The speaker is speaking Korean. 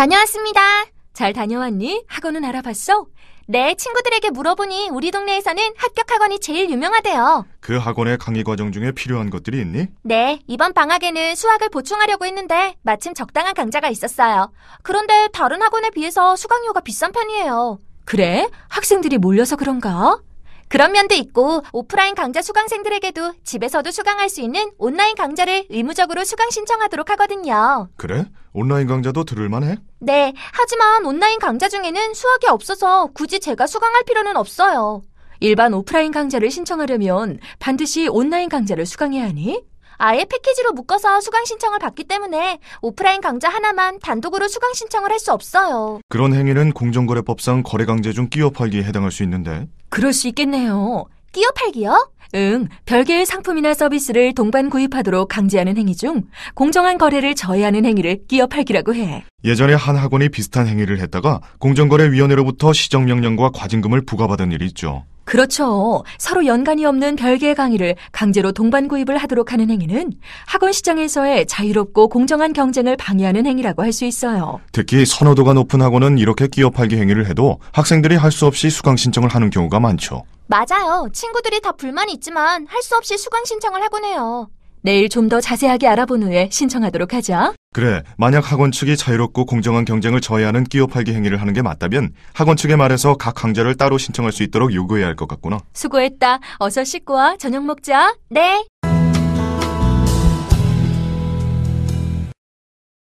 다녀왔습니다. 잘 다녀왔니? 학원은 알아봤어? 네, 친구들에게 물어보니 우리 동네에서는 합격 학원이 제일 유명하대요. 그 학원의 강의 과정 중에 필요한 것들이 있니? 네, 이번 방학에는 수학을 보충하려고 했는데 마침 적당한 강좌가 있었어요. 그런데 다른 학원에 비해서 수강료가 비싼 편이에요. 그래? 학생들이 몰려서 그런가? 그런 면도 있고 오프라인 강좌 수강생들에게도 집에서도 수강할 수 있는 온라인 강좌를 의무적으로 수강 신청하도록 하거든요. 그래? 온라인 강좌도 들을만해? 네. 하지만 온라인 강좌 중에는 수학이 없어서 굳이 제가 수강할 필요는 없어요. 일반 오프라인 강좌를 신청하려면 반드시 온라인 강좌를 수강해야 하니? 아예 패키지로 묶어서 수강 신청을 받기 때문에 오프라인 강좌 하나만 단독으로 수강 신청을 할 수 없어요. 그런 행위는 공정거래법상 거래 강제 중 끼어 팔기에 해당할 수 있는데 그럴 수 있겠네요. 끼어 팔기요? 응, 별개의 상품이나 서비스를 동반 구입하도록 강제하는 행위 중 공정한 거래를 저해하는 행위를 끼어 팔기라고 해. 예전에 한 학원이 비슷한 행위를 했다가 공정거래위원회로부터 시정명령과 과징금을 부과받은 일이 있죠. 그렇죠. 서로 연관이 없는 별개의 강의를 강제로 동반 구입을 하도록 하는 행위는 학원 시장에서의 자유롭고 공정한 경쟁을 방해하는 행위라고 할 수 있어요. 특히 선호도가 높은 학원은 이렇게 끼어 팔기 행위를 해도 학생들이 할 수 없이 수강 신청을 하는 경우가 많죠. 맞아요. 친구들이 다 불만이 있지만 할 수 없이 수강 신청을 하곤 해요. 내일 좀 더 자세하게 알아본 후에 신청하도록 하죠. 그래, 만약 학원 측이 자유롭고 공정한 경쟁을 저해하는 끼어 팔기 행위를 하는 게 맞다면 학원 측의 말에서 각 강좌를 따로 신청할 수 있도록 요구해야 할 것 같구나. 수고했다. 어서 씻고 와. 저녁 먹자. 네.